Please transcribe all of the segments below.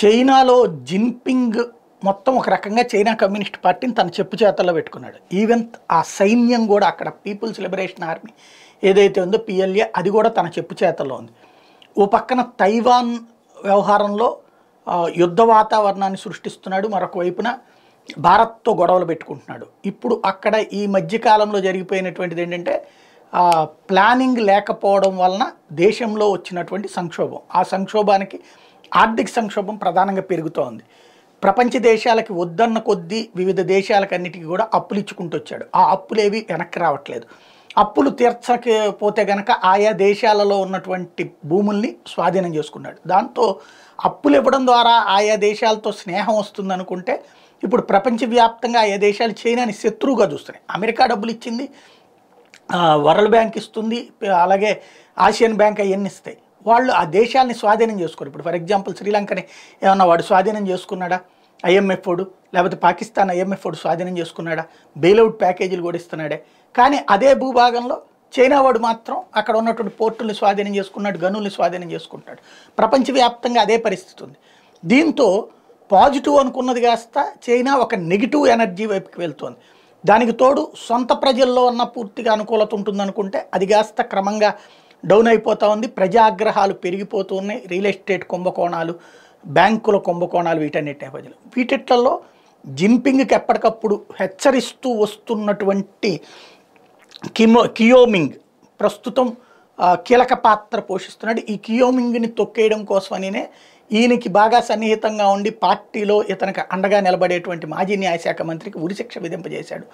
చైనాలో జిన్పింగ్ మొత్తం ఒక రకంగా చైనా కమ్యూనిస్ట్ పార్టీని తన చెప్పు చేతల్లో పెట్టుకున్నాడు ఈవెన్ ఆ సైన్యం కూడా అక్కడ పీపుల్స్ లిబరేషన్ ఆర్మీ ఏదైతే ఉందో పిఎల్ఏ అది కూడా తన చెప్పు చేతల్లో ఉంది ఓ పక్కన తైవాన్ వ్యవహారంలో యుద్ధ వాతావరణాన్ని సృష్టిస్తున్నాడు మరొక వైపున భారత్తో గొడవలు పెట్టుకుంటున్నాడు ఇప్పుడు అక్కడ ఈ మధ్యకాలంలో జరిగిపోయినటువంటిది ఏంటంటే ప్లానింగ్ లేకపోవడం వలన దేశంలో వచ్చినటువంటి సంక్షోభం ఆ సంక్షోభానికి ఆర్థిక సంక్షోభం ప్రధానంగా పెరుగుతోంది ప్రపంచ దేశాలకి వద్దన్న కొద్దీ వివిధ దేశాలకు అన్నిటికీ కూడా అప్పులు ఇచ్చుకుంటూ వచ్చాడు ఆ అప్పులేవి వెనక్కి రావట్లేదు అప్పులు తీర్చకపోతే గనక ఆయా దేశాలలో ఉన్నటువంటి భూముల్ని స్వాధీనం చేసుకున్నాడు దాంతో అప్పులు ఇవ్వడం ద్వారా ఆయా దేశాలతో స్నేహం వస్తుంది అనుకుంటే ఇప్పుడు ప్రపంచవ్యాప్తంగా ఆయా దేశాలు చైనాని శత్రువుగా చూస్తున్నాయి అమెరికా డబ్బులు ఇచ్చింది వరల్డ్ బ్యాంక్ ఇస్తుంది అలాగే ఆసియన్ బ్యాంక్ అవన్నీ ఇస్తాయి వాళ్ళు ఆ దేశాన్ని స్వాధీనం చేసుకోరు ఇప్పుడు ఫర్ ఎగ్జాంపుల్ శ్రీలంకని ఏమన్నా వాడు స్వాధీనం చేసుకున్నాడా ఐఎంఎఫ్ ఓడు లేకపోతే పాకిస్తాన్ ఐఎంఎఫ్ ఓడు స్వాధీనం చేసుకున్నాడా బెయిలౌట్ ప్యాకేజీలు కూడా ఇస్తున్నాడే కానీ అదే భూభాగంలో చైనా వాడు మాత్రం అక్కడ ఉన్నటువంటి పోర్టుల్ని స్వాధీనం చేసుకున్నాడు గనుల్ని స్వాధీనం చేసుకుంటున్నాడు ప్రపంచవ్యాప్తంగా అదే పరిస్థితి ఉంది దీంతో పాజిటివ్ అనుకున్నది కాస్త చైనా ఒక నెగిటివ్ ఎనర్జీ వైపుకి వెళ్తోంది దానికి తోడు సొంత ప్రజల్లో ఉన్న పూర్తిగా అనుకూలత ఉంటుందనుకుంటే అది కాస్త క్రమంగా డౌన్ అయిపోతూ ఉంది ప్రజాగ్రహాలు పెరిగిపోతూ ఉన్నాయి రియల్ ఎస్టేట్ కుంభకోణాలు బ్యాంకుల కుంభకోణాలు వీటన్నిటి నేపథ్యం వీటిట్లలో జింపింగ్కి ఎప్పటికప్పుడు హెచ్చరిస్తూ వస్తున్నటువంటి కిమో కియోమింగ్ ప్రస్తుతం కీలక పాత్ర పోషిస్తున్నాడు ఈ కియోమింగ్ని తొక్కేయడం కోసమనినే ఈయనకి బాగా సన్నిహితంగా ఉండి పార్టీలో ఇతనికి అండగా నిలబడేటువంటి మాజీ న్యాయశాఖ మంత్రికి ఉరిశిక్ష విధింపజేశాడు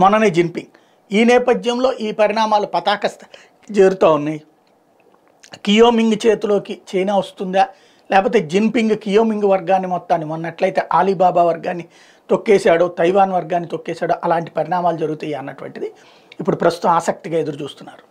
మొన్ననే జింపింగ్ ఈ నేపథ్యంలో ఈ పరిణామాలు పతాక చేరుతూ ఉన్నాయి కియోమింగ్ చేతిలోకి చైనా వస్తుందా లేకపోతే జిన్పింగ్ కియోమింగ్ వర్గాన్ని మొత్తాన్ని మొన్నట్లయితే ఆలీబాబా వర్గాన్ని తొక్కేశాడో తైవాన్ వర్గాన్ని తొక్కేశాడో అలాంటి పరిణామాలు జరుగుతాయి అన్నటువంటిది ఇప్పుడు ప్రస్తుతం ఆసక్తిగా ఎదురు చూస్తున్నారు